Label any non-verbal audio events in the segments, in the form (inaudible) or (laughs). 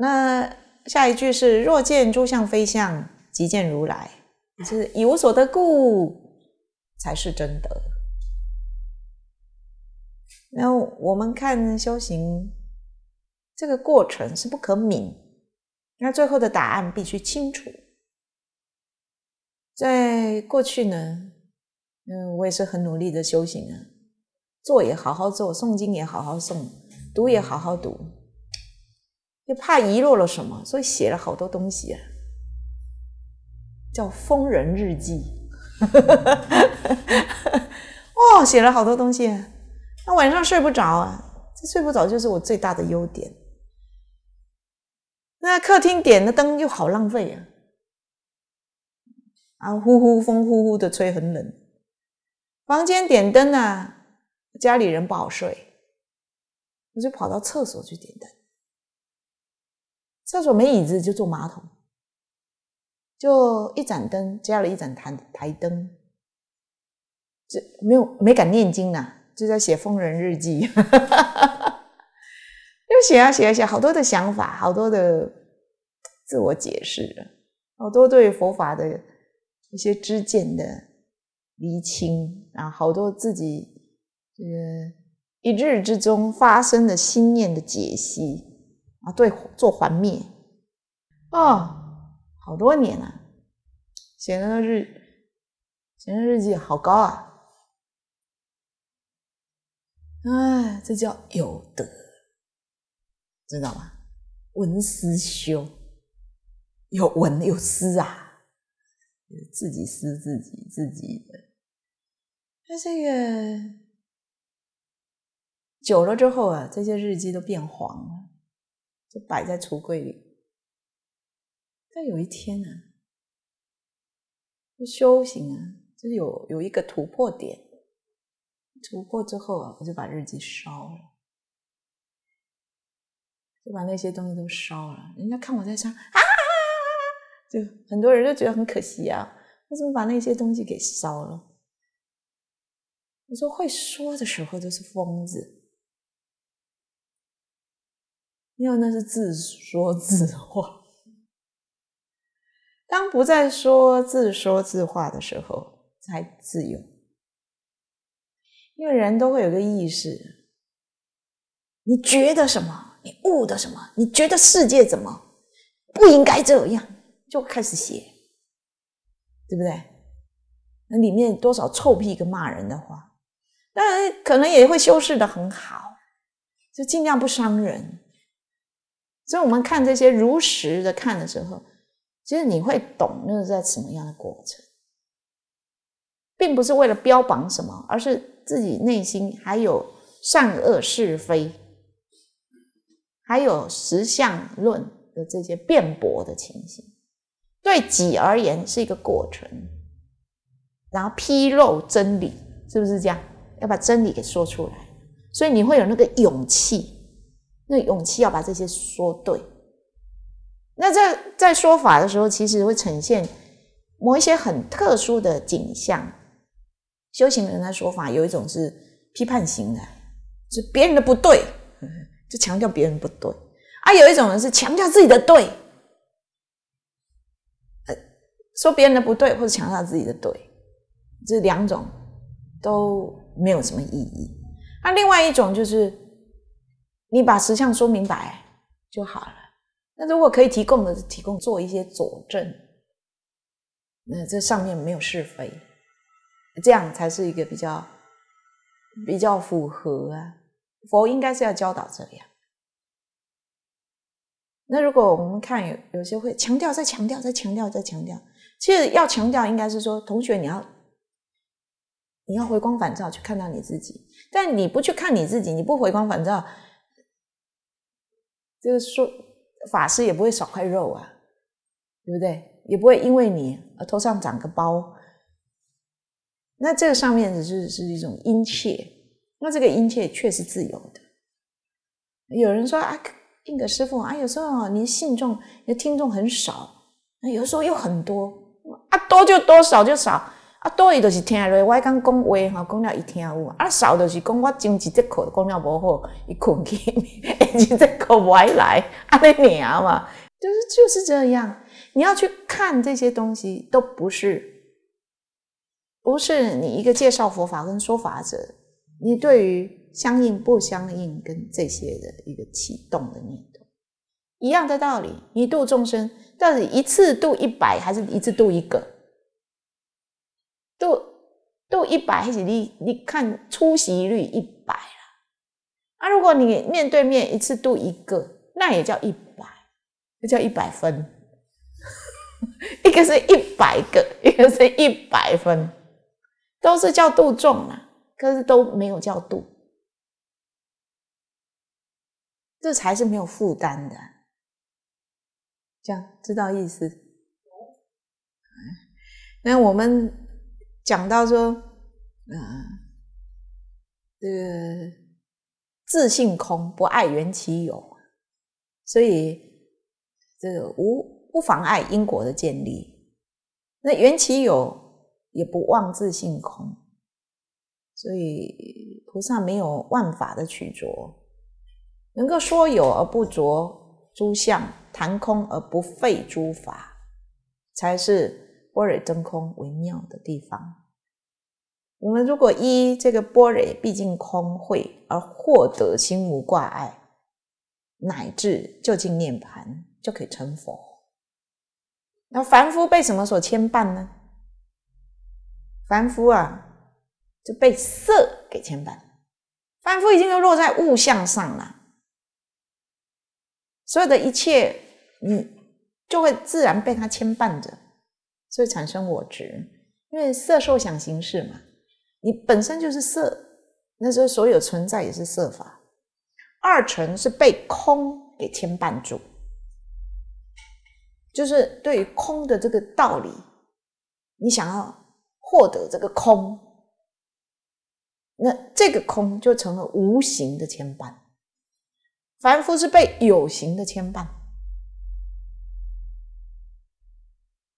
那下一句是：若见诸相非相，即见如来。是以无所得故，才是真德。那我们看修行这个过程是不可泯，那最后的答案必须清楚。在过去呢，嗯，我也是很努力的修行啊，坐也好好坐，诵经也好好诵，读也好好读。就怕遗落了什么，所以写了好多东西啊，叫《疯人日记》。哦，写了好多东西，那晚上睡不着啊。这睡不着就是我最大的优点。那客厅点的灯又好浪费啊，啊，呼呼风呼呼的吹，很冷。房间点灯呢，家里人不好睡，我就跑到厕所去点灯。厕所没椅子就坐马桶，就一盏灯加了一盏台台灯，这没有没敢念经呐，就在写疯人日记，又 (laughs) 写啊写啊写，好多的想法，好多的自我解释，好多对佛法的一些知见的厘清然后好多自己个。一日之中发生的心念的解析。啊，对，做环灭，哦，好多年了，写的日，写的日记好高啊，哎，这叫有德，知道吗？文思修，有文有思啊，自己思自己自己的，那这个久了之后啊，这些日记都变黄了。就摆在橱柜里，但有一天呢，就修行啊，就是有有一个突破点，突破之后啊，我就把日记烧了，就把那些东西都烧了。人家看我在烧，就很多人就觉得很可惜啊，我怎么把那些东西给烧了？我说会说的时候就是疯子。因为那是自说自话。当不再说自说自话的时候，才自由。因为人都会有个意识，你觉得什么，你悟的什么，你觉得世界怎么不应该这样，就开始写，对不对？那里面多少臭屁跟骂人的话，当然可能也会修饰的很好，就尽量不伤人。所以，我们看这些如实的看的时候，其实你会懂那是在什么样的过程，并不是为了标榜什么，而是自己内心还有善恶是非，还有实相论的这些辩驳的情形，对己而言是一个过程，然后披露真理，是不是这样？要把真理给说出来，所以你会有那个勇气。那勇气要把这些说对。那在在说法的时候，其实会呈现某一些很特殊的景象。修行人的说法有一种是批判型的，是别人的不对，(laughs) 就强调别人不对；啊，有一种人是强调自己的对，呃，说别人的不对或者强调自己的对，这两种都没有什么意义。那另外一种就是。你把实相说明白就好了。那如果可以提供的，提供做一些佐证，那这上面没有是非，这样才是一个比较比较符合啊。佛应该是要教导这样。那如果我们看有有些会强调，再强调，再强调，再强调，其实要强调应该是说，同学你要你要回光返照去看到你自己，但你不去看你自己，你不回光返照。就是说，法师也不会少块肉啊，对不对？也不会因为你头上长个包，那这个上面只是是一种殷切，那这个殷切却是自由的。有人说啊，印个师傅啊，有时候您信众、您的听众很少，那有时候又很多，啊多就多少就少。啊多就是听落，我刚讲话哈，讲了伊听有；啊少就是讲我上一节课讲了无好，伊困去，下 (laughs) 一节课歪来，阿得娘嘛，就是就是这样。你要去看这些东西，都不是，不是你一个介绍佛法跟说法者，你对于相应不相应跟这些的一个启动的念头，一样的道理，一度众生，但是一次度一百，还是一次度一个？度度一百还是你你看出席率一百了，啊？如果你面对面一次度一个，那也叫一百，那叫一百分。(laughs) 一个是一百个，一个是一百分，都是叫度重嘛，可是都没有叫度，这才是没有负担的。这样知道意思？那我们。讲到说，嗯，这个自信空不爱缘起有，所以这个无不妨碍因果的建立。那缘起有也不忘自信空，所以菩萨没有万法的取着，能够说有而不着诸相，谈空而不废诸法，才是波若真空微妙的地方。我们如果依这个波罗，毕竟空慧而获得心无挂碍，乃至就近涅盘，就可以成佛。那凡夫被什么所牵绊呢？凡夫啊，就被色给牵绊。凡夫已经都落在物象上了，所有的一切欲，就会自然被他牵绊着，所以产生我执，因为色受想行识嘛。你本身就是色，那候所有存在也是色法。二乘是被空给牵绊住，就是对空的这个道理，你想要获得这个空，那这个空就成了无形的牵绊。凡夫是被有形的牵绊，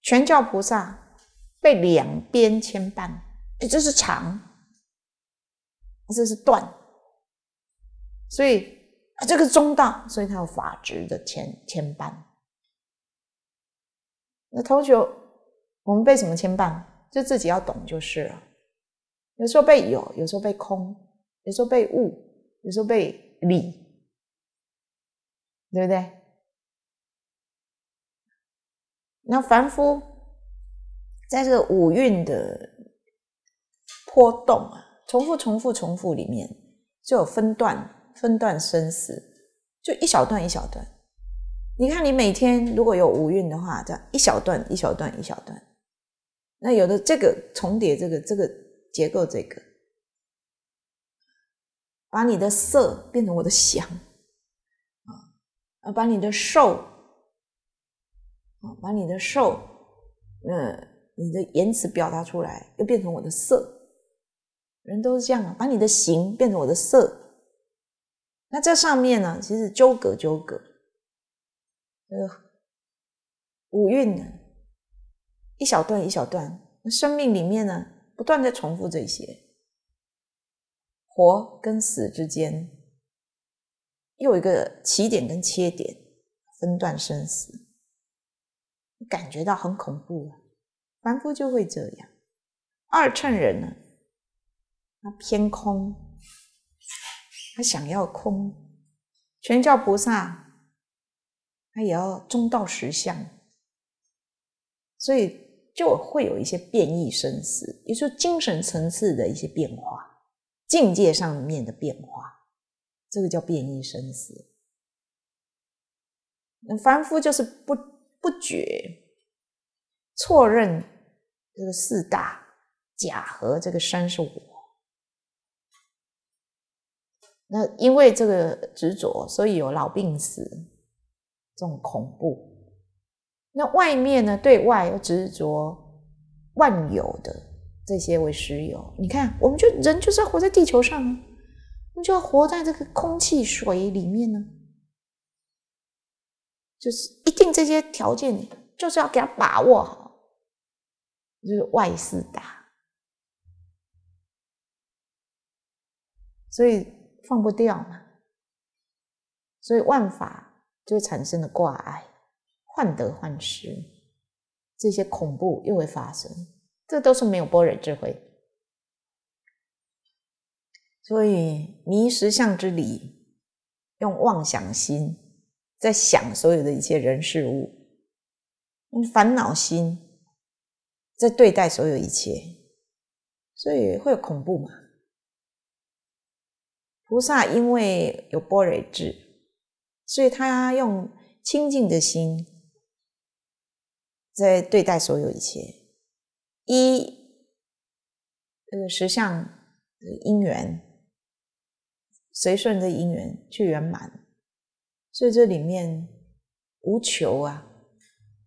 全教菩萨被两边牵绊。这是长，这是断，所以啊，这个中道，所以它有法执的牵牵绊。那同学，我们被什么牵绊？就自己要懂就是了。有时候被有，有时候被空，有时候被物，有时候被理，对不对？那凡夫在这个五蕴的。波动啊，重复、重复、重复，里面就有分段、分段、生词，就一小段一小段。你看，你每天如果有五运的话，这样一小段一小段一小段。那有的这个重叠，这个这个结构，这个把你的色变成我的想啊，啊，把你的受啊，把你的受，嗯，你的言辞表达出来，又变成我的色。人都是这样把你的形变成我的色。那这上面呢，其实纠葛纠葛，呃，五蕴呢，一小段一小段，那生命里面呢，不断在重复这些，活跟死之间又有一个起点跟切点，分段生死，感觉到很恐怖啊。凡夫就会这样，二乘人呢？他偏空，他想要空，全教菩萨他也要中道实相，所以就会有一些变异生死，也就是精神层次的一些变化，境界上面的变化，这个叫变异生死。那凡夫就是不不觉错认这个四大假和这个身是我。那因为这个执着，所以有老病死这种恐怖。那外面呢？对外又执着万有的这些为实有。你看，我们就人就是要活在地球上，啊，我们就要活在这个空气水里面呢。就是一定这些条件，就是要给他把握好，就是外事大，所以。放不掉嘛，所以万法就产生了挂碍，患得患失，这些恐怖又会发生，这都是没有般若智慧。所以迷实相之理，用妄想心在想所有的一切人事物，用烦恼心在对待所有一切，所以会有恐怖嘛。菩萨因为有波若智，所以他用清净的心在对待所有一切，一，这个实相的因缘，随顺的因缘去圆满。所以这里面无求啊，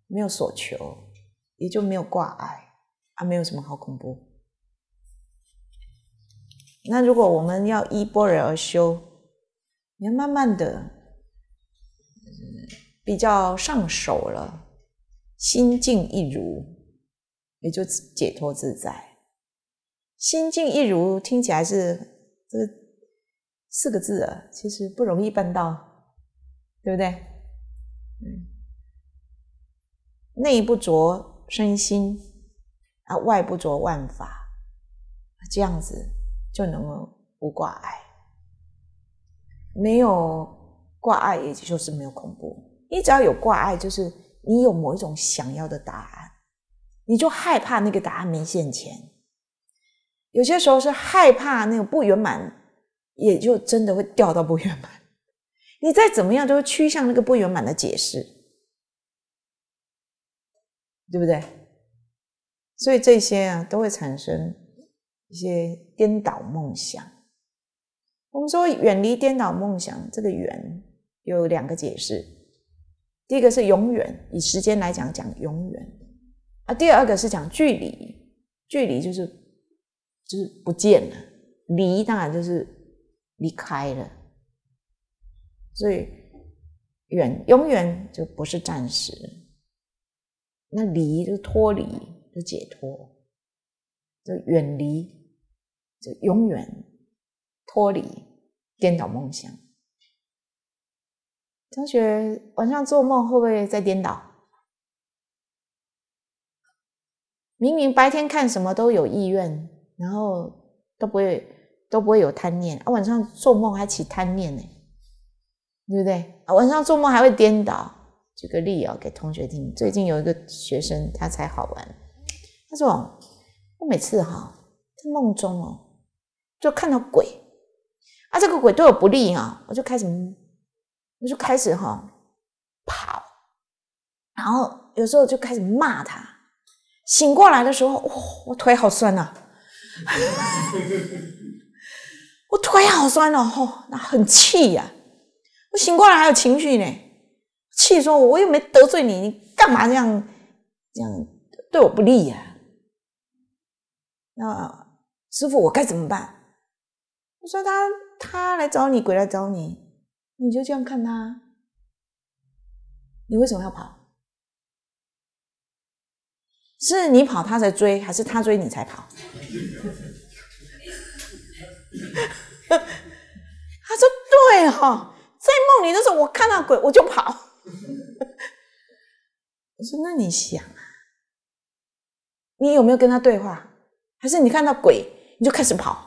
没有所求，也就没有挂碍，啊，没有什么好恐怖。那如果我们要依波若而修，你要慢慢的，比较上手了，心静一如，也就解脱自在。心静一如听起来是这四个字啊，其实不容易办到，对不对？嗯，内不着身心啊，外不着万法，这样子。就能够无挂碍，没有挂碍，也就是没有恐怖。你只要有挂碍，就是你有某一种想要的答案，你就害怕那个答案没现前。有些时候是害怕那个不圆满，也就真的会掉到不圆满。你再怎么样都会趋向那个不圆满的解释，对不对？所以这些啊都会产生。一些颠倒梦想，我们说远离颠倒梦想，这个远有两个解释。第一个是永远，以时间来讲，讲永远；啊，第二个是讲距离，距离就是就是不见了，离当然就是离开了。所以远永远就不是暂时，那离就脱离，就解脱。就远离，就永远脱离颠倒梦想。同学晚上做梦会不会在颠倒？明明白天看什么都有意愿，然后都不会都不会有贪念啊，晚上做梦还起贪念呢，对不对？晚上做梦还会颠倒。举个例啊，给同学听，最近有一个学生他才好玩，他说。每次哈在梦中哦，就看到鬼啊，这个鬼对我不利啊，我就开始我就开始哈跑，然后有时候就开始骂他。醒过来的时候，哇，我腿好酸呐！(laughs) 我腿好酸哦，那很气呀！我醒过来还有情绪呢，气说我又没得罪你，你干嘛这样这样对我不利呀？那师傅，我该怎么办？我说他他来找你，鬼来找你，你就这样看他。你为什么要跑？是你跑他才追，还是他追你才跑？(laughs) 他说对哈，在梦里的时候，我看到鬼我就跑。我说那你想啊，你有没有跟他对话？可是你看到鬼，你就开始跑，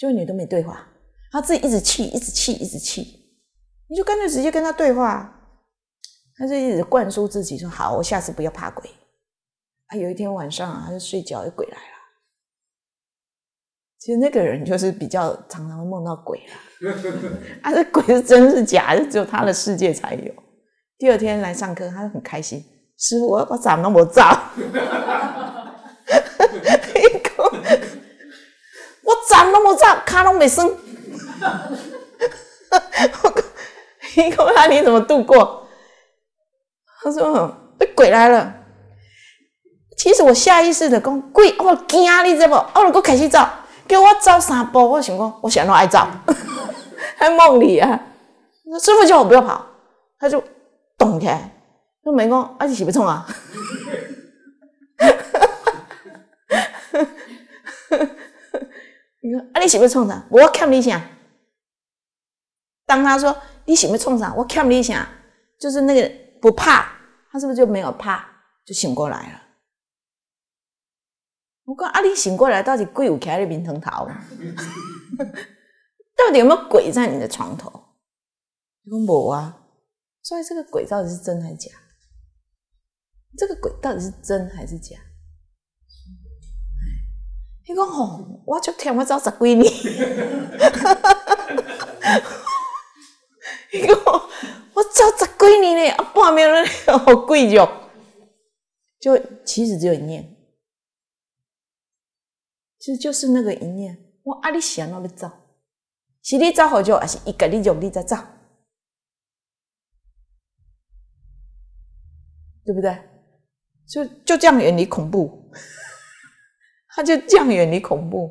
果你都没对话，他自己一直气，一直气，一直气，你就干脆直接跟他对话，他就一直灌输自己说好，我下次不要怕鬼。啊，有一天晚上，他就睡觉，有鬼来了。其实那个人就是比较常常梦到鬼了。(laughs) 啊，这鬼是真是假，只有他的世界才有。第二天来上课，他很开心，师傅，我要要长那么糟。(laughs) 我站那么站，卡拢没生。我讲，你讲那你怎么度过？他说：“鬼来了。”其实我下意识的讲：“鬼，我惊你，知不？我如果开始走，叫我走三步，我想讲，我想都爱走，在梦里啊。”师傅叫我不要跑，他就动来，就没讲，阿你起不冲啊？你说啊，你是不是冲啥？我看你像。当他说你是不是冲啥？我看你像，就是那个不怕，他是不是就没有怕，就醒过来了？我讲啊，你醒过来到底鬼有起来的面床头？(laughs) 到底有没有鬼在你的床头？我讲无啊，所以这个鬼到底是真还是假？这个鬼到底是真还是假？伊讲吼，我就听我走十几年，(laughs) 伊讲我走十几年嘞，啊，半秒嘞，好贵哟。就其实只有一念，就就是那个一念，我阿力想努力走，是你走好久，还是一个你用你再走，对不对？就就这样远离恐怖。那就降远你恐怖，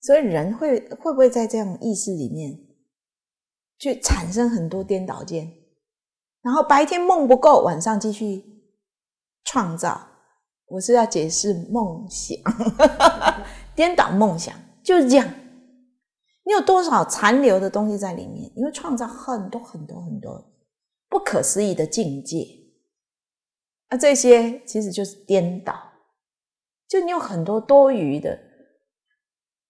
所以人会会不会在这样意识里面去产生很多颠倒见，然后白天梦不够，晚上继续创造。我是要解释梦想 (laughs) 颠倒梦想就是这样，你有多少残留的东西在里面，你会创造很多很多很多不可思议的境界。啊，这些其实就是颠倒，就你有很多多余的，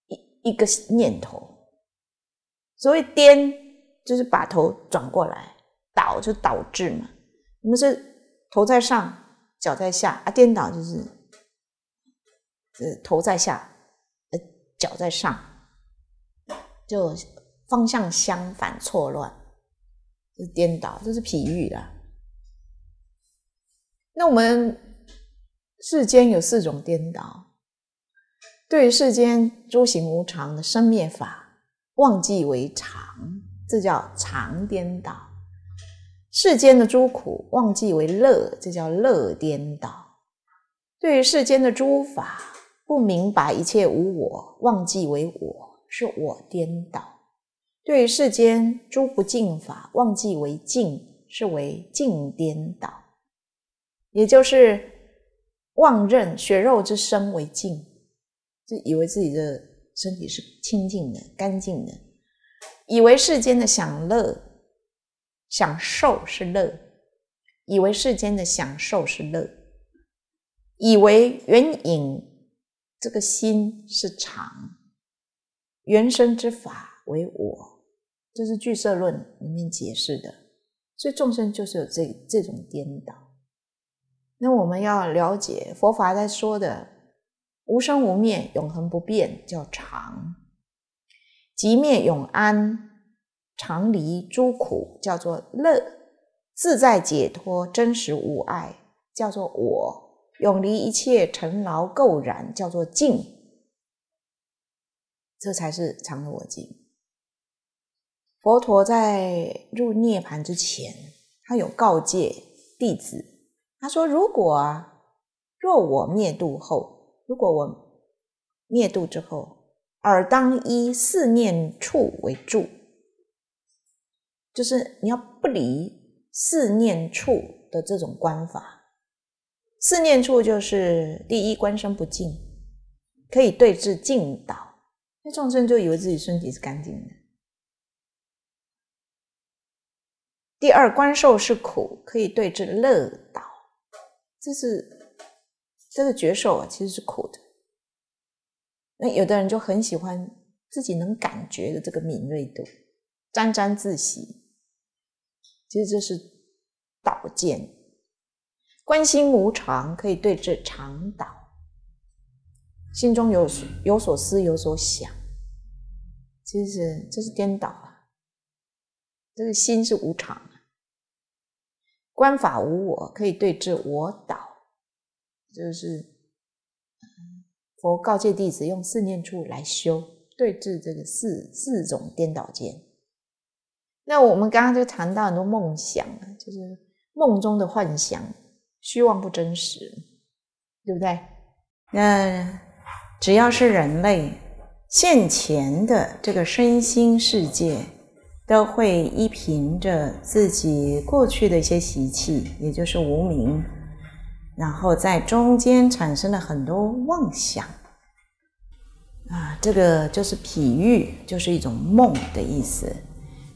一一个念头。所谓颠，就是把头转过来；倒，就导致嘛。我们是头在上，脚在下，啊，颠倒就是，呃，头在下，呃，脚在上，就方向相反，错乱，就是颠倒，这是比喻了。那我们世间有四种颠倒，对于世间诸行无常的生灭法，忘记为常，这叫常颠倒；世间的诸苦，忘记为乐，这叫乐颠倒；对于世间的诸法不明白一切无我，忘记为我，是我颠倒；对于世间诸不净法，忘记为净，是为净颠倒。也就是妄认血肉之身为净，就以为自己的身体是清净的、干净的；以为世间的享乐、享受是乐；以为世间的享受是乐；以为缘隐这个心是常，原生之法为我，这是俱色论里面解释的。所以众生就是有这这种颠倒。那我们要了解佛法在说的无生无灭、永恒不变，叫常；即灭永安，常离诸苦，叫做乐；自在解脱、真实无碍，叫做我；永离一切尘劳垢染，叫做净。这才是常的我、净。佛陀在入涅盘之前，他有告诫弟子。他说：“如果啊，若我灭度后，如果我灭度之后，尔当依四念处为住，就是你要不离四念处的这种观法。四念处就是：第一，观身不净，可以对治净道；那众生就以为自己身体是干净的。第二，观受是苦，可以对治乐道。”这是这个觉受啊，其实是苦的。那有的人就很喜欢自己能感觉的这个敏锐度，沾沾自喜。其实这是导见，关心无常，可以对这常导。心中有有所思，有所想，其实这是颠倒啊。这个心是无常。观法无我，可以对治我导，就是佛告诫弟子用四念处来修对治这个四四种颠倒见。那我们刚刚就谈到很多梦想，就是梦中的幻想、虚妄不真实，对不对？那只要是人类现前的这个身心世界。都会依凭着自己过去的一些习气，也就是无名，然后在中间产生了很多妄想啊，这个就是比喻，就是一种梦的意思。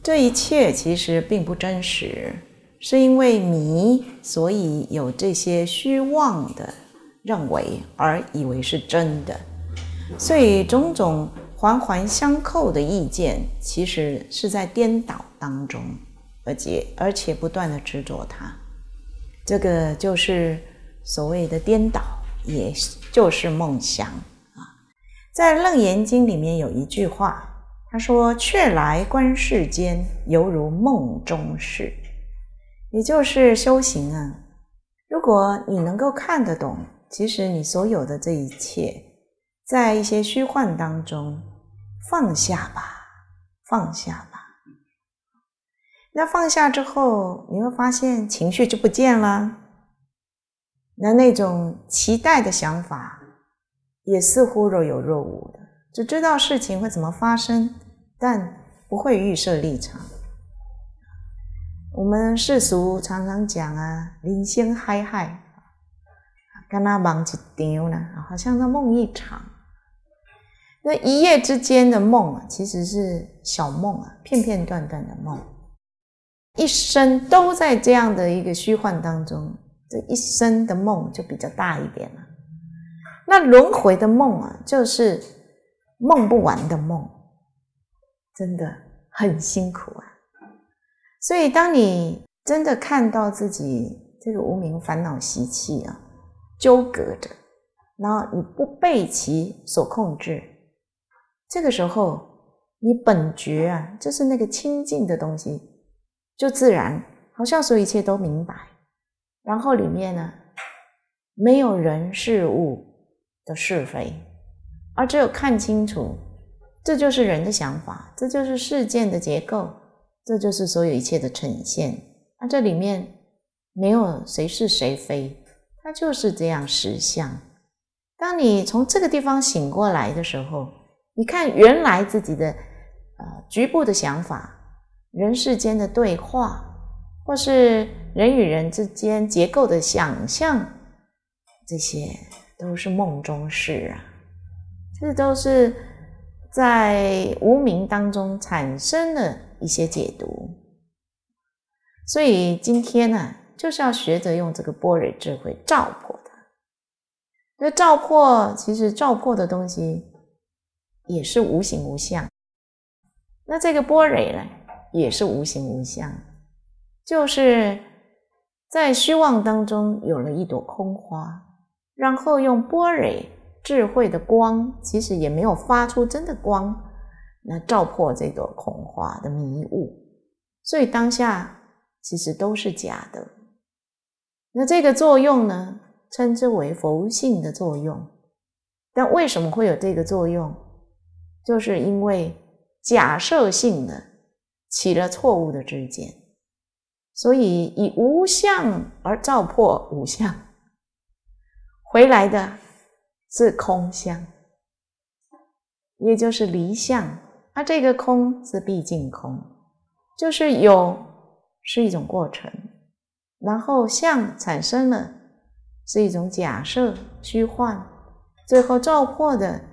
这一切其实并不真实，是因为迷，所以有这些虚妄的认为而以为是真的，所以种种。环环相扣的意见，其实是在颠倒当中，而且而且不断的执着它，这个就是所谓的颠倒，也就是梦想啊。在《楞严经》里面有一句话，他说：“却来观世间，犹如梦中事。”也就是修行啊，如果你能够看得懂，其实你所有的这一切，在一些虚幻当中。放下吧，放下吧。那放下之后，你会发现情绪就不见了。那那种期待的想法，也似乎若有若无的，只知道事情会怎么发生，但不会预设立场。我们世俗常常讲啊，临生海海，干他忙一场呢？好像那梦一场。那一夜之间的梦啊，其实是小梦啊，片片段段的梦，一生都在这样的一个虚幻当中。这一生的梦就比较大一点了。那轮回的梦啊，就是梦不完的梦，真的很辛苦啊。所以，当你真的看到自己这个无名烦恼、习气啊，纠葛着，然后你不被其所控制。这个时候，你本觉啊，就是那个清净的东西，就自然好像所有一切都明白。然后里面呢，没有人事物的是非，而只有看清楚，这就是人的想法，这就是事件的结构，这就是所有一切的呈现。那这里面没有谁是谁非，它就是这样实相。当你从这个地方醒过来的时候。你看，原来自己的，呃，局部的想法，人世间的对话，或是人与人之间结构的想象，这些都是梦中事啊，这都是在无名当中产生的一些解读。所以今天呢，就是要学着用这个波瑞智慧照破它。那照破，其实照破的东西。也是无形无相，那这个波蕊呢，也是无形无相，就是在虚妄当中有了一朵空花，然后用波蕊智慧的光，其实也没有发出真的光，那照破这朵空花的迷雾，所以当下其实都是假的。那这个作用呢，称之为佛性的作用，但为什么会有这个作用？就是因为假设性的起了错误的知见，所以以无相而照破无相，回来的是空相，也就是离相。它这个空是毕竟空，就是有是一种过程，然后相产生了是一种假设虚幻，最后照破的。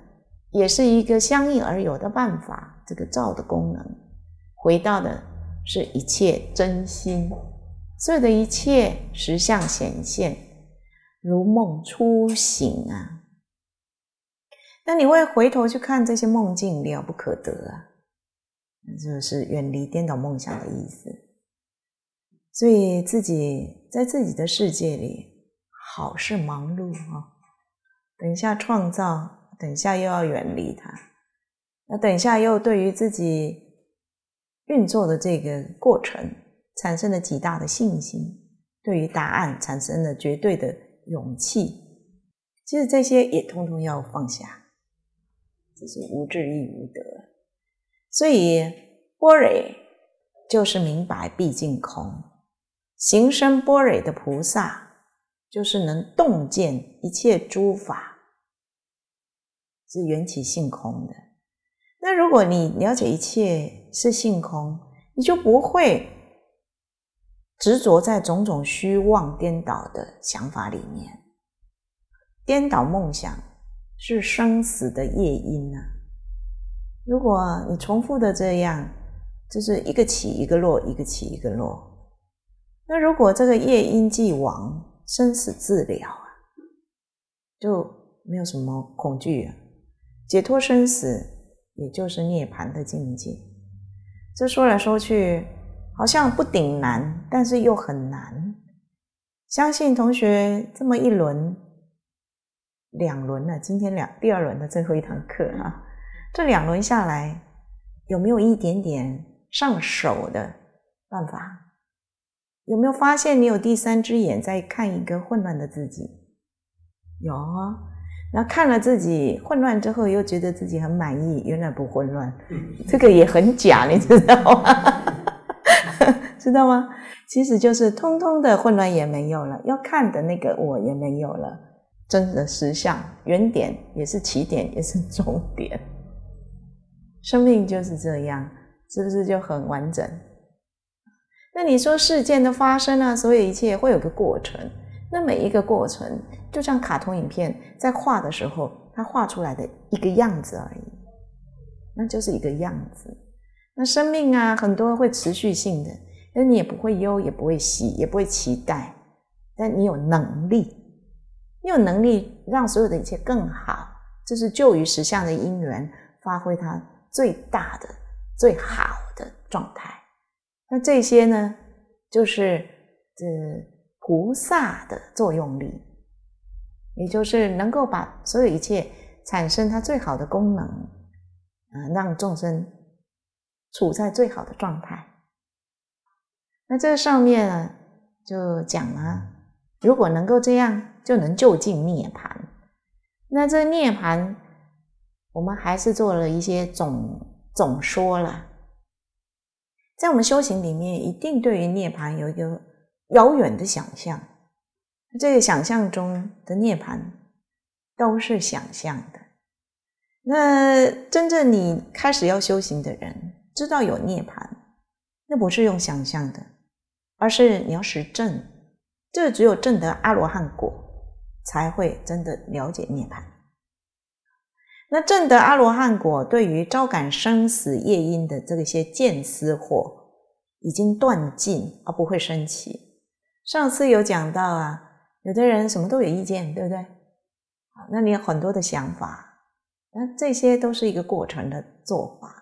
也是一个相应而有的办法。这个照的功能，回到的是一切真心，所有的一切实相显现，如梦初醒啊！那你会回头去看这些梦境了不可得啊，就是远离颠倒梦想的意思。所以自己在自己的世界里，好是忙碌啊，等一下创造。等下又要远离他，那等下又对于自己运作的这个过程产生了极大的信心，对于答案产生了绝对的勇气，其实这些也通通要放下，这是无智亦无德。所以波蕊就是明白毕竟空，行生波蕊的菩萨，就是能洞见一切诸法。是缘起性空的。那如果你了解一切是性空，你就不会执着在种种虚妄颠倒的想法里面。颠倒梦想是生死的业因啊！如果你重复的这样，就是一个起一个落，一个起一个落。那如果这个夜因既亡，生死自了啊，就没有什么恐惧啊。解脱生死，也就是涅槃的境界。这说来说去，好像不顶难，但是又很难。相信同学这么一轮、两轮了，今天两第二轮的最后一堂课哈，这两轮下来，有没有一点点上手的办法？有没有发现你有第三只眼在看一个混乱的自己？有。然后看了自己混乱之后，又觉得自己很满意，原来不混乱，这个也很假，你知道吗？(laughs) 知道吗？其实就是通通的混乱也没有了，要看的那个我也没有了，真的实相，原点也是起点，也是终点，生命就是这样，是不是就很完整？那你说事件的发生啊，所有一切会有个过程，那每一个过程。就像卡通影片在画的时候，它画出来的一个样子而已，那就是一个样子。那生命啊，很多会持续性的，那你也不会忧，也不会喜，也不会期待。但你有能力，你有能力让所有的一切更好，这是就于实相的因缘，发挥它最大的、最好的状态。那这些呢，就是这菩萨的作用力。也就是能够把所有一切产生它最好的功能，啊，让众生处在最好的状态。那这上面呢，就讲了，如果能够这样，就能就近涅槃。那这涅槃，我们还是做了一些总总说了，在我们修行里面，一定对于涅槃有一个遥远的想象。这个想象中的涅槃都是想象的。那真正你开始要修行的人，知道有涅槃，那不是用想象的，而是你要实证。这只有证得阿罗汉果，才会真的了解涅槃。那证得阿罗汉果，对于招感生死业因的这一些见思惑，已经断尽而不会升起。上次有讲到啊。有的人什么都有意见，对不对？啊，那你有很多的想法，那这些都是一个过程的做法。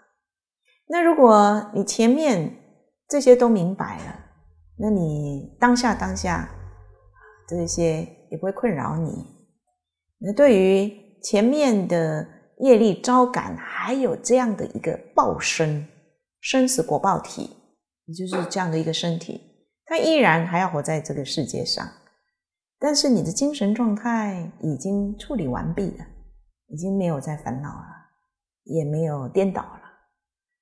那如果你前面这些都明白了，那你当下当下，这些也不会困扰你。那对于前面的业力招感，还有这样的一个报身生死果报体，也就是这样的一个身体，他依然还要活在这个世界上。但是你的精神状态已经处理完毕了，已经没有再烦恼了，也没有颠倒了，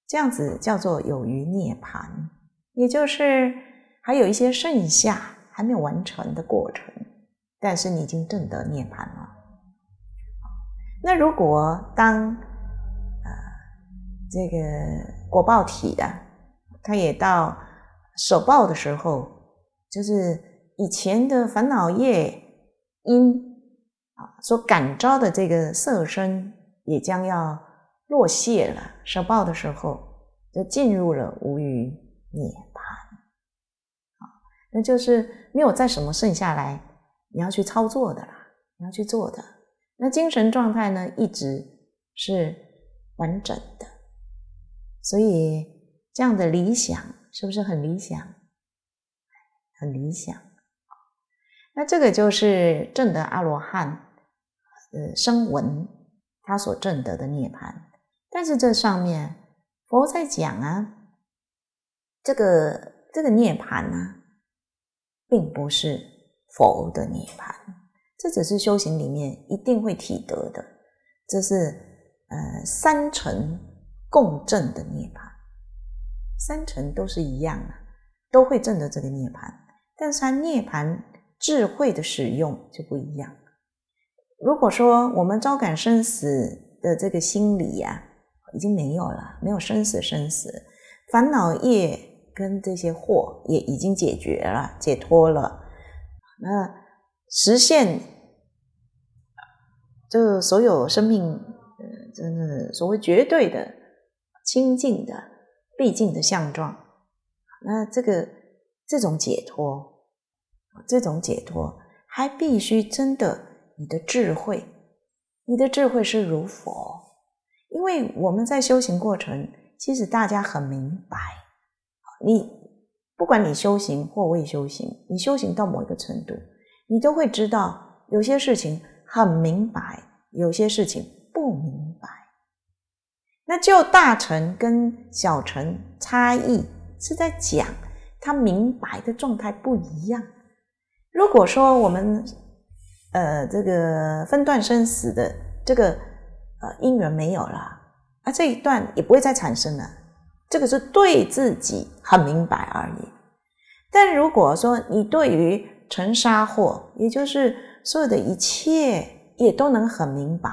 这样子叫做有余涅盘，也就是还有一些剩下还没有完成的过程，但是你已经证得涅槃了。那如果当呃这个果报体的，它也到首报的时候，就是。以前的烦恼业因啊所感召的这个色身也将要落谢了，受报的时候就进入了无余涅槃，啊，那就是没有再什么剩下来，你要去操作的啦，你要去做的。那精神状态呢，一直是完整的，所以这样的理想是不是很理想？很理想。那这个就是正德阿罗汉，呃，声闻他所正得的涅槃。但是这上面佛在讲啊，这个这个涅盘呢，并不是佛的涅槃，这只是修行里面一定会体得的，这是呃三乘共振的涅槃，三乘都是一样的，都会证得这个涅盘，但是它涅盘。智慧的使用就不一样。如果说我们招感生死的这个心理呀，已经没有了，没有生死生死烦恼业跟这些祸也已经解决了解脱了，那实现就所有生命，真的所谓绝对的清净的毕竟的相状，那这个这种解脱。这种解脱还必须真的你的智慧，你的智慧是如佛。因为我们在修行过程，其实大家很明白，你不管你修行或未修行，你修行到某一个程度，你都会知道有些事情很明白，有些事情不明白。那就大成跟小成差异是在讲他明白的状态不一样。如果说我们，呃，这个分段生死的这个呃因缘没有了，啊，这一段也不会再产生了，这个是对自己很明白而已。但如果说你对于尘沙惑，也就是所有的一切也都能很明白，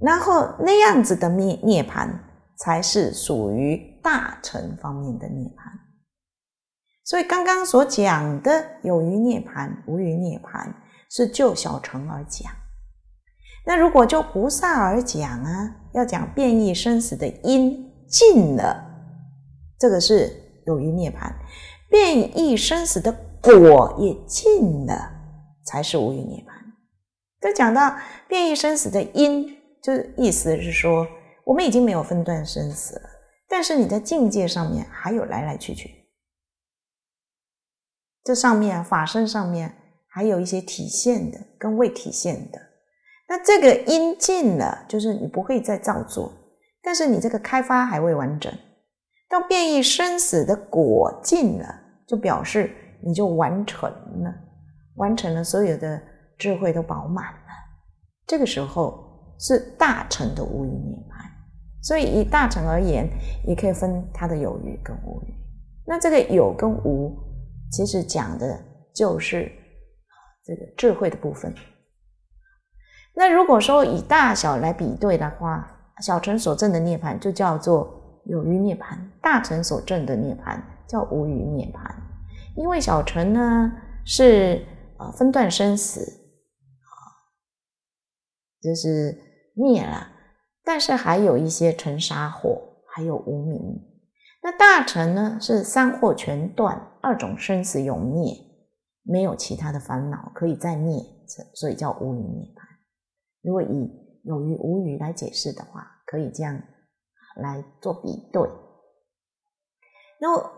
然后那样子的灭涅盘，才是属于大乘方面的涅盘。所以刚刚所讲的有余涅槃、无余涅槃是就小乘而讲。那如果就菩萨而讲啊，要讲变异生死的因尽了，这个是有余涅槃；变异生死的果也尽了，才是无余涅槃。这讲到变异生死的因，就是意思是说，我们已经没有分段生死了，但是你在境界上面还有来来去去。这上面法身上面还有一些体现的跟未体现的，那这个因尽了，就是你不会再造作，但是你这个开发还未完整。到变异生死的果尽了，就表示你就完成了，完成了所有的智慧都饱满了。这个时候是大乘的无余涅槃。所以以大乘而言，也可以分它的有余跟无余。那这个有跟无。其实讲的就是这个智慧的部分。那如果说以大小来比对的话，小乘所证的涅槃就叫做有余涅槃，大乘所证的涅槃叫无余涅槃。因为小乘呢是啊分段生死啊，就是灭了，但是还有一些尘沙祸，还有无名。那大乘呢是三祸全断。二种生死永灭，没有其他的烦恼可以再灭，所以叫无余涅槃。如果以有余无余来解释的话，可以这样来做比对。那么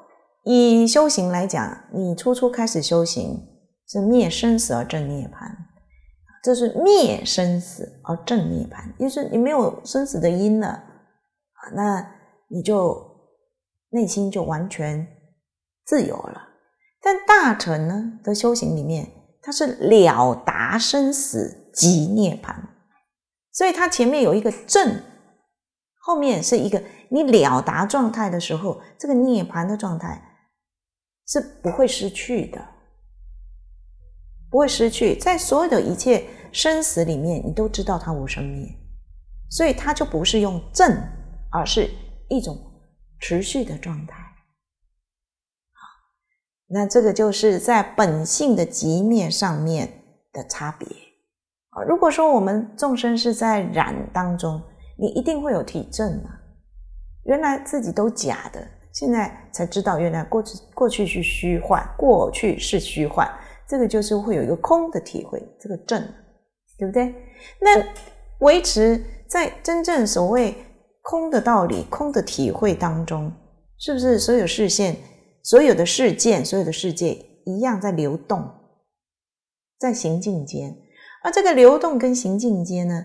以修行来讲，你初初开始修行是灭生死而正涅槃，这是灭生死而正涅槃，就是你没有生死的因了啊，那你就内心就完全。自由了，但大乘呢的修行里面，他是了达生死即涅槃，所以它前面有一个正，后面是一个你了达状态的时候，这个涅槃的状态是不会失去的，不会失去，在所有的一切生死里面，你都知道它无生灭，所以它就不是用正，而是一种持续的状态。那这个就是在本性的极面上面的差别啊。如果说我们众生是在染当中，你一定会有体证嘛。原来自己都假的，现在才知道，原来过去过去是虚幻，过去是虚幻，这个就是会有一个空的体会，这个证，对不对？那维持在真正所谓空的道理、空的体会当中，是不是所有视线？所有的事件，所有的世界一样在流动，在行进间。而这个流动跟行进间呢，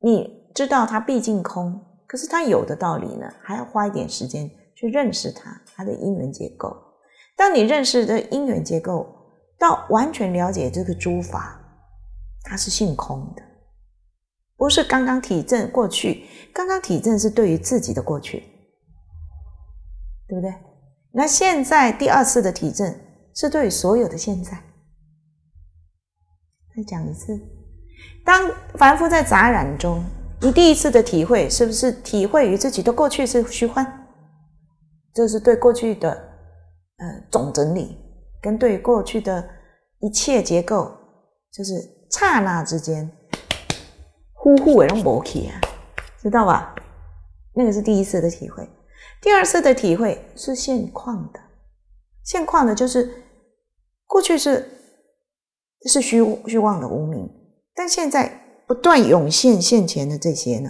你知道它毕竟空，可是它有的道理呢，还要花一点时间去认识它，它的因缘结构。当你认识这因缘结构，到完全了解这个诸法，它是性空的，不是刚刚体证过去，刚刚体证是对于自己的过去，对不对？那现在第二次的体证是对所有的现在，再讲一次：当凡夫在杂染中，你第一次的体会是不是体会与自己的过去是虚幻？这是对过去的呃总整理，跟对过去的一切结构，就是刹那之间，呼呼哎，拢过去啊，知道吧？那个是第一次的体会。第二次的体会是现况的，现况的，就是过去是是虚虚妄的无名，但现在不断涌现现前的这些呢，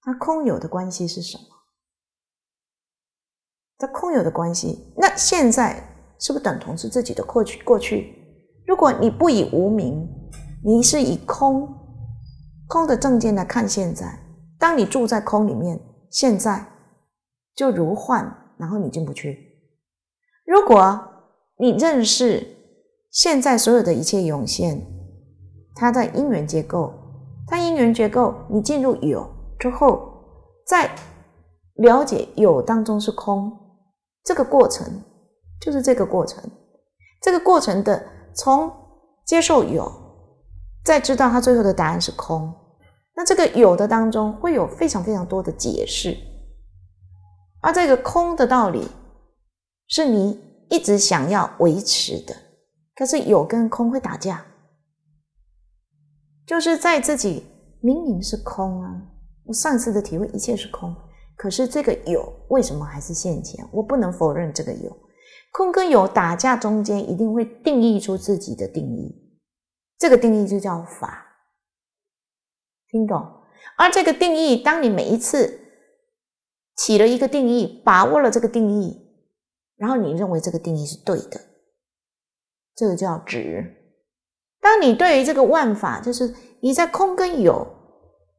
它空有的关系是什么？它空有的关系，那现在是不是等同是自己的过去？过去，如果你不以无名，你是以空空的证件来看现在，当你住在空里面，现在。就如幻，然后你进不去。如果你认识现在所有的一切涌现，它的因缘结构，它因缘结构，你进入有之后，在了解有当中是空，这个过程就是这个过程。这个过程的从接受有，再知道它最后的答案是空，那这个有的当中会有非常非常多的解释。而这个空的道理，是你一直想要维持的。可是有跟空会打架，就是在自己明明是空啊，我上次的体会，一切是空。可是这个有为什么还是现前？我不能否认这个有，空跟有打架中间一定会定义出自己的定义，这个定义就叫法。听懂？而这个定义，当你每一次。起了一个定义，把握了这个定义，然后你认为这个定义是对的，这个叫值。当你对于这个万法，就是你在空跟有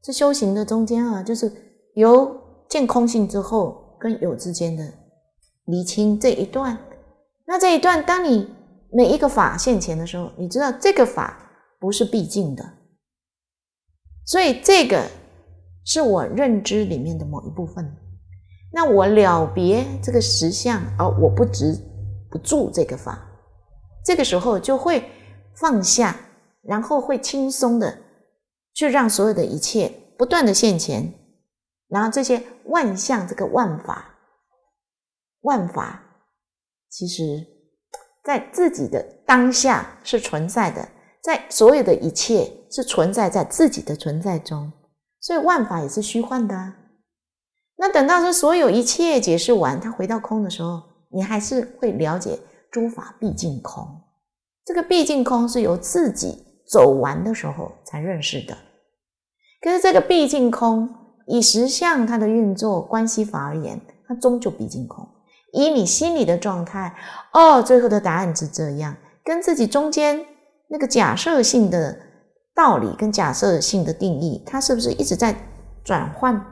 这修行的中间啊，就是由见空性之后跟有之间的厘清这一段，那这一段，当你每一个法现前的时候，你知道这个法不是必尽的，所以这个是我认知里面的某一部分。那我了别这个实相，而我不执不住这个法，这个时候就会放下，然后会轻松的去让所有的一切不断的现前，然后这些万象这个万法，万法其实，在自己的当下是存在的，在所有的一切是存在在自己的存在中，所以万法也是虚幻的。啊。那等到这所有一切解释完，他回到空的时候，你还是会了解诸法毕竟空。这个毕竟空是由自己走完的时候才认识的。可是这个毕竟空，以实相它的运作关系法而言，它终究毕竟空。以你心里的状态，哦，最后的答案是这样，跟自己中间那个假设性的道理跟假设性的定义，它是不是一直在转换？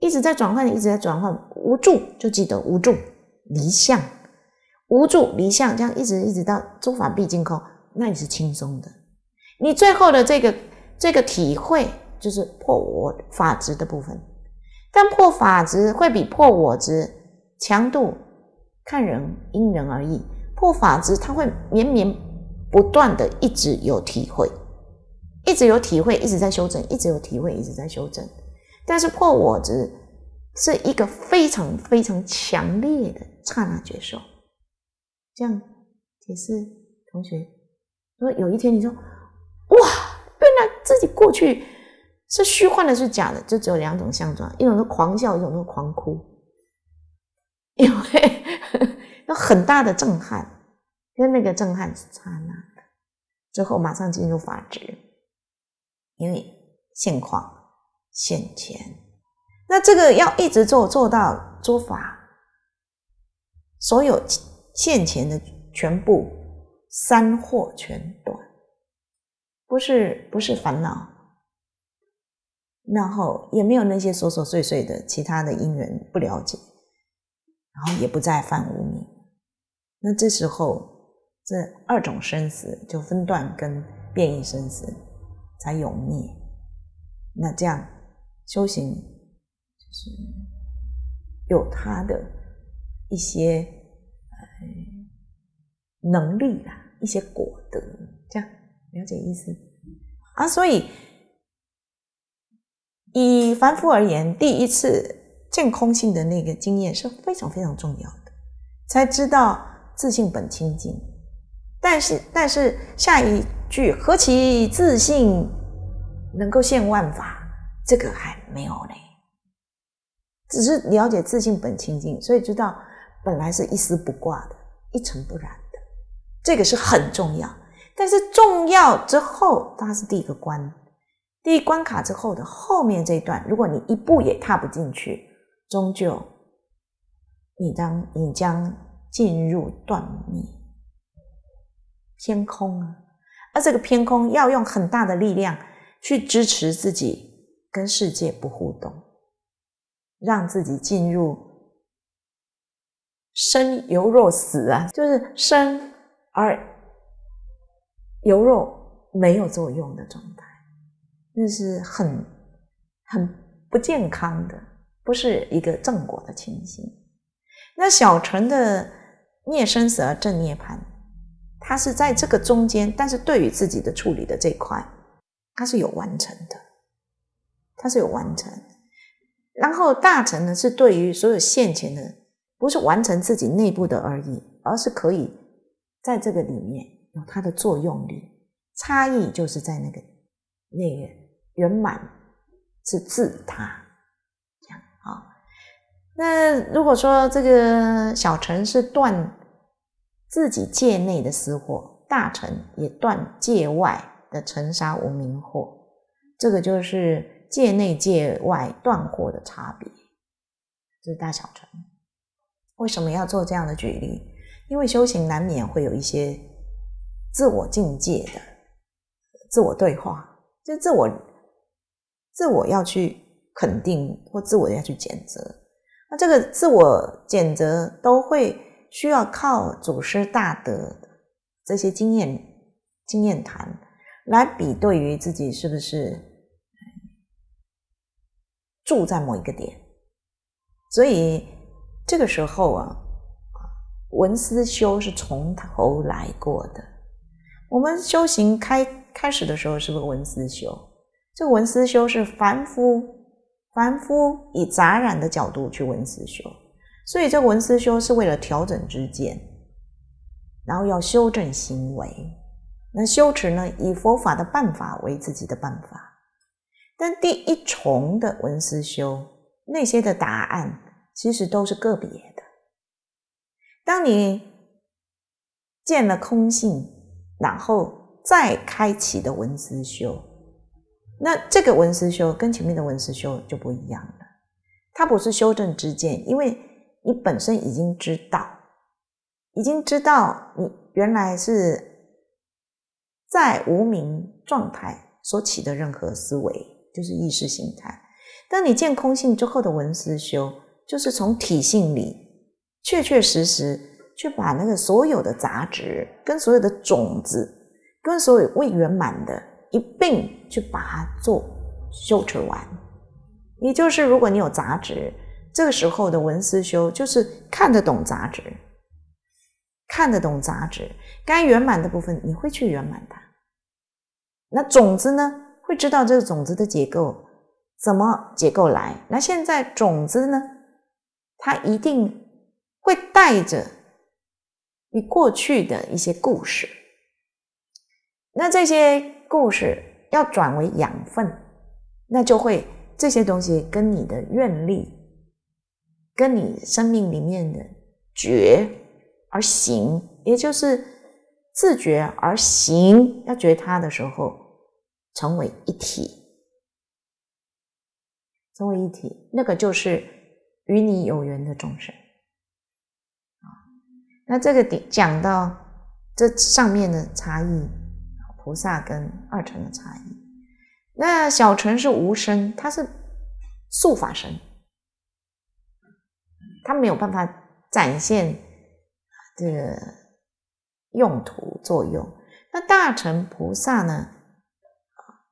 一直在转换，一直在转换，无助就记得无助离相，无助离相，这样一直一直到诸法毕竟空，那你是轻松的。你最后的这个这个体会，就是破我法执的部分。但破法执会比破我执强度看人因人而异。破法执，它会绵绵不断的一直有体会，一直有体会，一直在修正，一直有体会，一直在修正。但是破我执是一个非常非常强烈的刹那觉受，这样解释，同学，因为有一天你说哇，原来自己过去是虚幻的，是假的，就只有两种相状，一种是狂笑，一种是狂哭，因为有很大的震撼，因为那个震撼是刹那之后，马上进入法执，因为现况。现钱，那这个要一直做，做到诸法所有现钱的全部三祸全断，不是不是烦恼，然后也没有那些琐琐碎碎的其他的因缘不了解，然后也不再犯无明，那这时候这二种生死就分段跟变异生死才有灭，那这样。修行就是有他的一些能力啦，一些果德，这样了解意思啊？所以以凡夫而言，第一次见空性的那个经验是非常非常重要的，才知道自信本清净。但是，但是下一句何其自信能够现万法？这个还没有嘞，只是了解自性本清净，所以知道本来是一丝不挂的，一尘不染的，这个是很重要。但是重要之后，它是第一个关，第一关卡之后的后面这一段，如果你一步也踏不进去，终究你将你将进入断灭偏空啊。而这个偏空要用很大的力量去支持自己。跟世界不互动，让自己进入生犹若死啊，就是生而犹若没有作用的状态，那是很很不健康的，不是一个正果的情形。那小乘的灭生死而正涅盘，他是在这个中间，但是对于自己的处理的这块，他是有完成的。它是有完成，然后大成呢是对于所有现前的，不是完成自己内部的而已，而是可以在这个里面，有它的作用力差异就是在那个那个圆满是自他，啊，那如果说这个小城是断自己界内的私货，大成也断界外的尘沙无名货，这个就是。界内界外断货的差别，这是大小乘。为什么要做这样的举例？因为修行难免会有一些自我境界的自我对话，就自我自我要去肯定或自我要去谴责。那这个自我谴责都会需要靠祖师大德这些经验经验谈来比对于自己是不是。住在某一个点，所以这个时候啊，文思修是从头来过的。我们修行开开始的时候，是不是文思修？这个文思修是凡夫凡夫以杂染的角度去文思修，所以这个文思修是为了调整之见，然后要修正行为。那修持呢，以佛法的办法为自己的办法。但第一重的文思修，那些的答案其实都是个别的。当你见了空性，然后再开启的文思修，那这个文思修跟前面的文思修就不一样了。它不是修正之见，因为你本身已经知道，已经知道你原来是，在无明状态所起的任何思维。就是意识形态。当你见空性之后的文思修，就是从体性里确确实实去把那个所有的杂质、跟所有的种子、跟所有未圆满的，一并去把它做修持完。也就是，如果你有杂质，这个时候的文思修就是看得懂杂质，看得懂杂质，该圆满的部分你会去圆满它。那种子呢？会知道这个种子的结构怎么结构来。那现在种子呢？它一定会带着你过去的一些故事。那这些故事要转为养分，那就会这些东西跟你的愿力，跟你生命里面的觉而行，也就是自觉而行，要觉它的时候。成为一体，成为一体，那个就是与你有缘的众生那这个点讲到这上面的差异，菩萨跟二乘的差异。那小乘是无生，它是速法身，它没有办法展现这个用途作用。那大乘菩萨呢？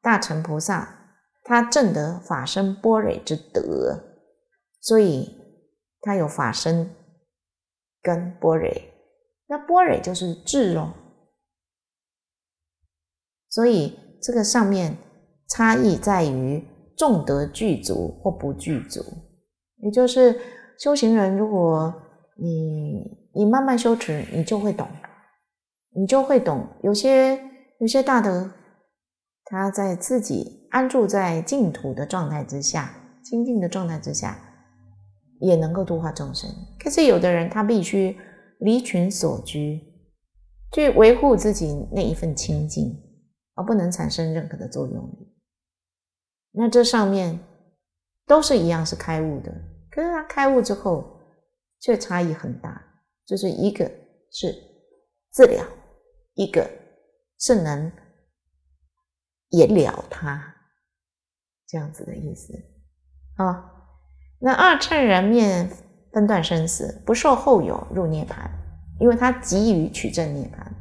大乘菩萨，他证得法身波若之德，所以他有法身跟波若。那波若就是智哦，所以这个上面差异在于重德具足或不具足。也就是修行人，如果你你慢慢修持，你就会懂，你就会懂。有些有些大德他在自己安住在净土的状态之下，清净的状态之下，也能够度化众生。可是有的人他必须离群所居，去维护自己那一份清净，而不能产生任何的作用力。那这上面都是一样是开悟的，可是他开悟之后却差异很大，就是一个是治疗，一个是能。也了他这样子的意思啊。那二乘人面分断生死，不受后有入涅盘，因为他急于取证涅盘。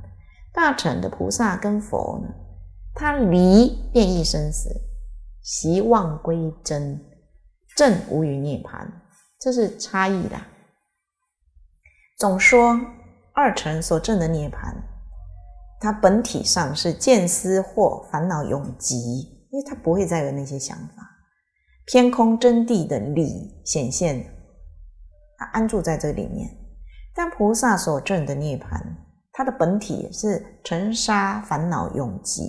大乘的菩萨跟佛呢，他离变异生死，习妄归真，证无余涅盘，这是差异的。总说二乘所证的涅盘。它本体上是见思或烦恼永吉，因为他不会再有那些想法。偏空真谛的理显现，他安住在这里面。但菩萨所证的涅槃，它的本体是尘沙烦恼永吉。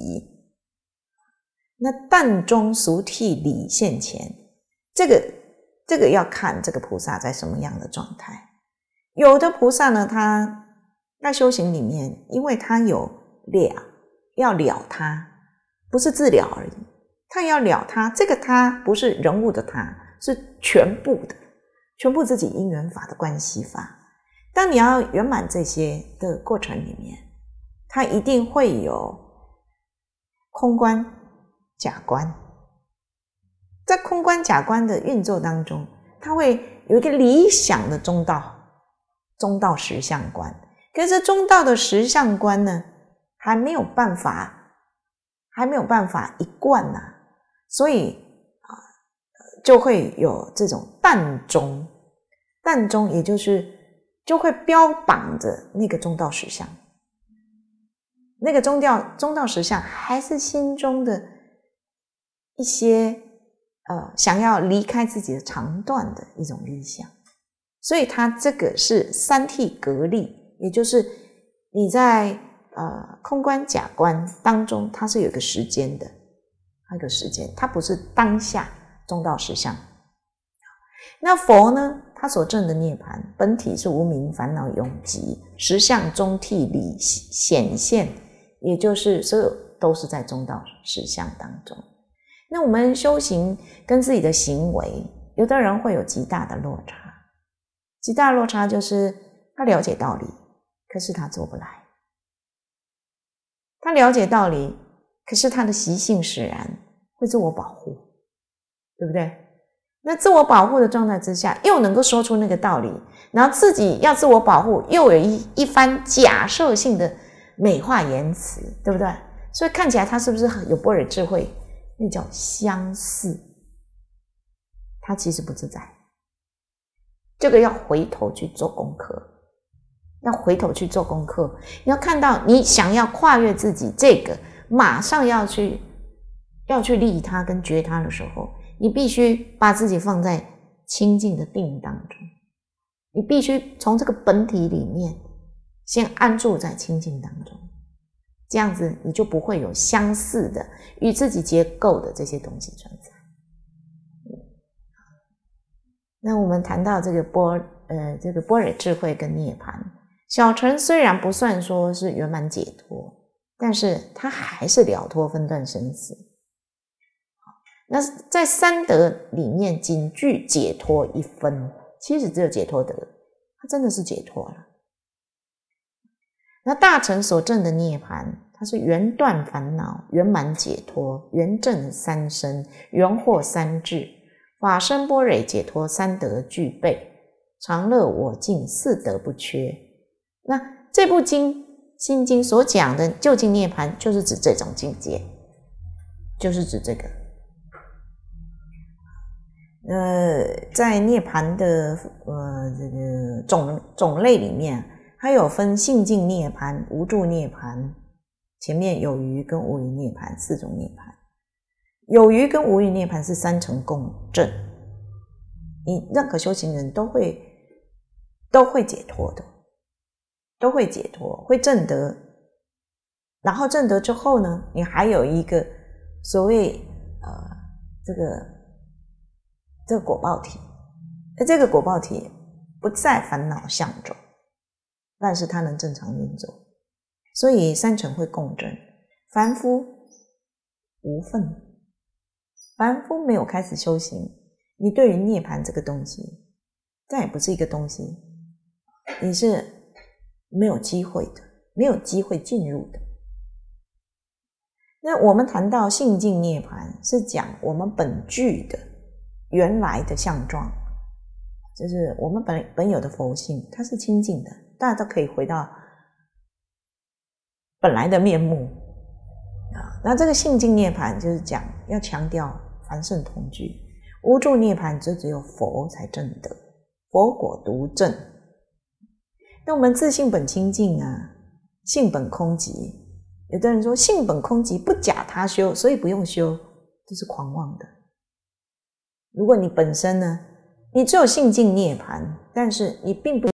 那淡中俗替理现前，这个这个要看这个菩萨在什么样的状态。有的菩萨呢，他那修行里面，因为他有。了，要了他，不是治疗而已。他要了他，这个他不是人物的他，是全部的，全部自己因缘法的关系法。当你要圆满这些的过程里面，他一定会有空观、假观。在空观、假观的运作当中，它会有一个理想的中道，中道实相观。可是中道的实相观呢？还没有办法，还没有办法一贯呐，所以啊，就会有这种淡中，淡中，也就是就会标榜着那个中道实相，那个中道中道实相，还是心中的一些呃，想要离开自己的长段的一种理想，所以它这个是三替格力，也就是你在。呃，空观、假观当中，它是有个时间的，有个时间，它不是当下中道实相。那佛呢，他所证的涅盘本体是无名烦恼永极，实相中替理显现，也就是所有都是在中道实相当中。那我们修行跟自己的行为，有的人会有极大的落差，极大落差就是他了解道理，可是他做不来。他了解道理，可是他的习性使然，会自我保护，对不对？那自我保护的状态之下，又能够说出那个道理，然后自己要自我保护，又有一一番假设性的美化言辞，对不对？所以看起来他是不是很有波尔智慧？那叫相似，他其实不自在，这个要回头去做功课。要回头去做功课，要看到你想要跨越自己，这个马上要去要去利他跟觉他的时候，你必须把自己放在清净的定当中，你必须从这个本体里面先安住在清净当中，这样子你就不会有相似的与自己结构的这些东西存在。那我们谈到这个波呃这个波尔智慧跟涅槃，小乘虽然不算说是圆满解脱，但是他还是了脱分段生死。那在三德里面仅具解脱一分，其实只有解脱德，他真的是解脱了。那大乘所证的涅槃，他是圆断烦恼，圆满解脱，圆正三身，圆获三智，法身波蕊解脱三德具备，常乐我净四德不缺。那这部经《心经》所讲的究竟涅槃，就是指这种境界，就是指这个。呃，在涅槃的呃这个种种类里面，它有分性境涅槃、无助涅槃，前面有余跟无余涅槃四种涅槃。有余跟无余涅槃是三层共振，你任何修行人都会都会解脱的。都会解脱，会正德，然后正德之后呢，你还有一个所谓呃这个这个果报体，那这个果报体不在烦恼相中，但是它能正常运作，所以三层会共振。凡夫无分，凡夫没有开始修行，你对于涅盘这个东西，再也不是一个东西，你是。没有机会的，没有机会进入的。那我们谈到性境涅槃，是讲我们本具的、原来的相状，就是我们本本有的佛性，它是清净的，大家都可以回到本来的面目啊。那这个性境涅槃，就是讲要强调凡圣同居，无住涅盘就只有佛才正得，佛果独正。那我们自性本清净啊，性本空寂。有的人说性本空寂不假他修，所以不用修，这是狂妄的。如果你本身呢，你只有性净涅盘，但是你并不。